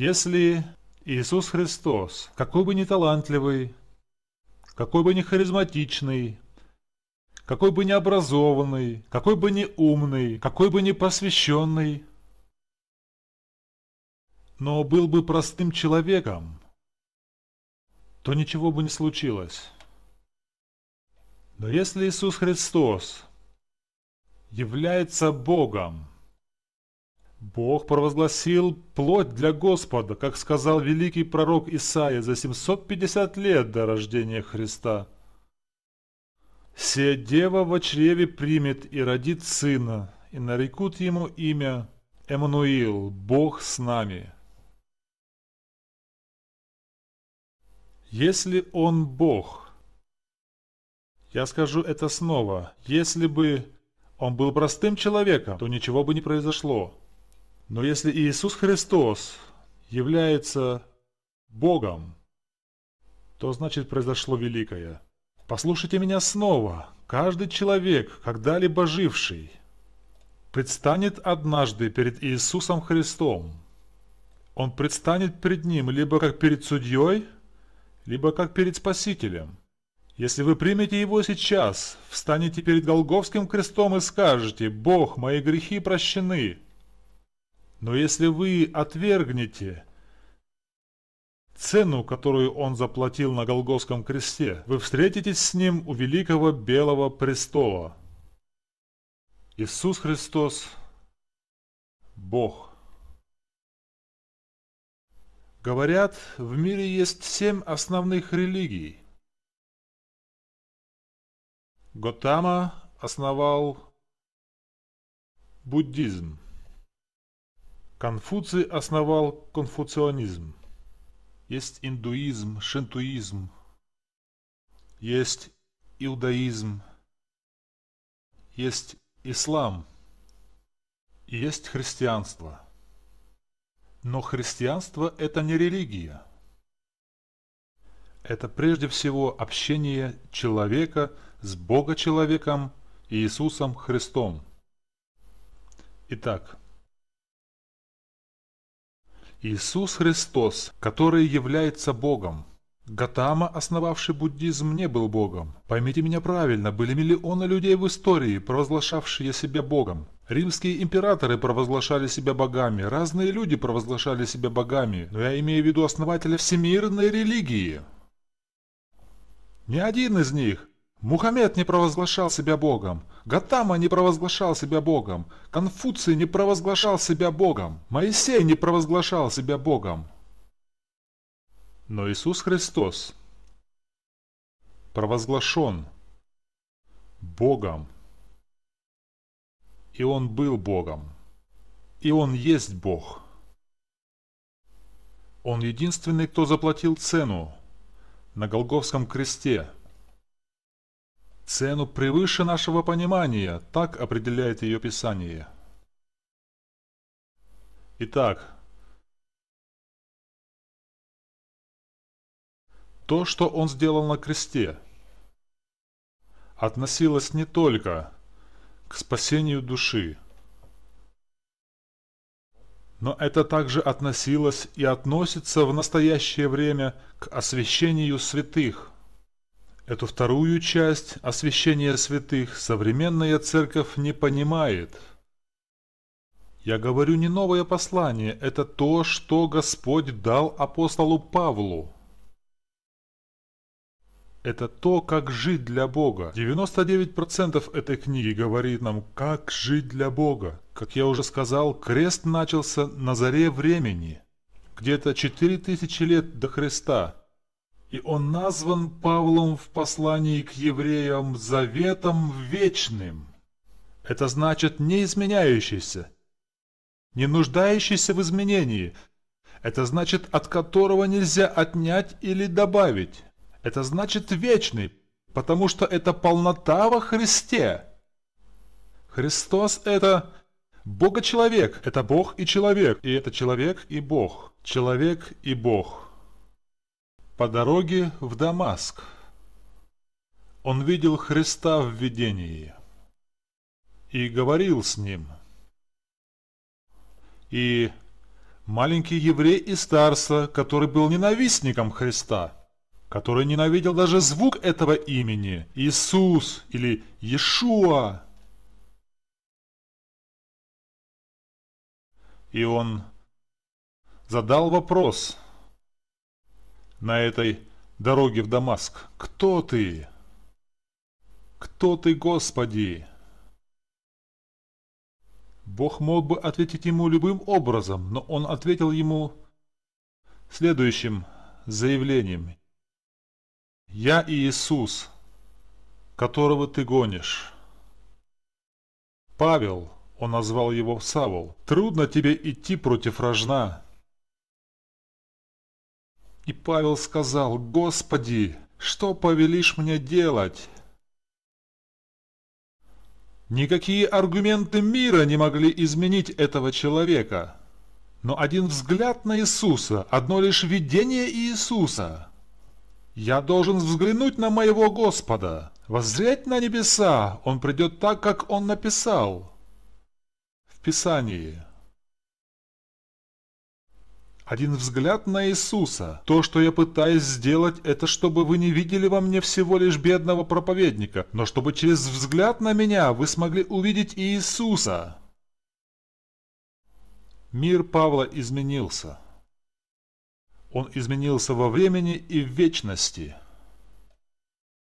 Если Иисус Христос, какой бы ни талантливый, какой бы ни харизматичный, какой бы ни образованный, какой бы ни умный, какой бы ни посвященный, но был бы простым человеком, то ничего бы не случилось. Но если Иисус Христос является Богом, Бог провозгласил плоть для Господа, как сказал великий пророк Исаия за 750 лет до рождения Христа. «Се дева во чреве примет и родит сына, и нарекут ему имя Эммануил, Бог с нами». Если он Бог, я скажу это снова, если бы он был простым человеком, то ничего бы не произошло. Но если Иисус Христос является Богом, то значит произошло великое. Послушайте меня снова. Каждый человек, когда-либо живший, предстанет однажды перед Иисусом Христом. Он предстанет перед Ним либо как перед судьей, либо как перед Спасителем. Если вы примете Его сейчас, встанете перед Голговским крестом и скажете «Бог, мои грехи прощены», но если вы отвергнете цену, которую он заплатил на Голгофском кресте, вы встретитесь с ним у Великого Белого Престола. Иисус Христос – Бог. Говорят, в мире есть семь основных религий. Готама основал буддизм. Конфуций основал конфуцианизм. Есть индуизм, шинтуизм, есть иудаизм, есть ислам, есть христианство. Но христианство – это не религия. Это прежде всего общение человека с Бога-человеком Иисусом Христом. Итак, Иисус Христос, который является Богом. Гатама, основавший буддизм, не был богом. Поймите меня правильно, были миллионы людей в истории, провозглашавшие себя богом. Римские императоры провозглашали себя богами, разные люди провозглашали себя богами, но я имею в виду основателя всемирной религии. Ни один из них Мухаммед не провозглашал себя Богом, Гатама не провозглашал себя Богом, Конфуций не провозглашал себя Богом, Моисей не провозглашал себя Богом. Но Иисус Христос провозглашен Богом. И Он был Богом. И Он есть Бог. Он единственный, кто заплатил цену на Голговском кресте – цену превыше нашего понимания, так определяет ее Писание. Итак, то, что он сделал на кресте, относилось не только к спасению души, но это также относилось и относится в настоящее время к освящению святых, Эту вторую часть, освящение святых, современная церковь не понимает. Я говорю не новое послание, это то, что Господь дал апостолу Павлу. Это то, как жить для Бога. 99% этой книги говорит нам, как жить для Бога. Как я уже сказал, крест начался на заре времени, где-то 4000 лет до Христа – и он назван Павлом в послании к евреям заветом вечным. Это значит не изменяющийся, не нуждающийся в изменении. Это значит, от которого нельзя отнять или добавить. Это значит вечный, потому что это полнота во Христе. Христос – это Бога-человек, это Бог и человек, и это человек и Бог, человек и Бог. По дороге в Дамаск он видел Христа в видении и говорил с ним. И маленький еврей из старца, который был ненавистником Христа, который ненавидел даже звук этого имени, Иисус или Иешуа, И он задал вопрос – на этой дороге в Дамаск. Кто ты? Кто ты, Господи? Бог мог бы ответить ему любым образом, но он ответил ему следующим заявлением. «Я Иисус, которого ты гонишь». Павел, он назвал его Савол, «трудно тебе идти против рожна, и Павел сказал, «Господи, что повелишь мне делать?» Никакие аргументы мира не могли изменить этого человека. Но один взгляд на Иисуса, одно лишь видение Иисуса. «Я должен взглянуть на моего Господа, воззреть на небеса, Он придет так, как Он написал». В Писании. Один взгляд на Иисуса. То, что я пытаюсь сделать, это чтобы вы не видели во мне всего лишь бедного проповедника, но чтобы через взгляд на меня вы смогли увидеть Иисуса. Мир Павла изменился. Он изменился во времени и в вечности.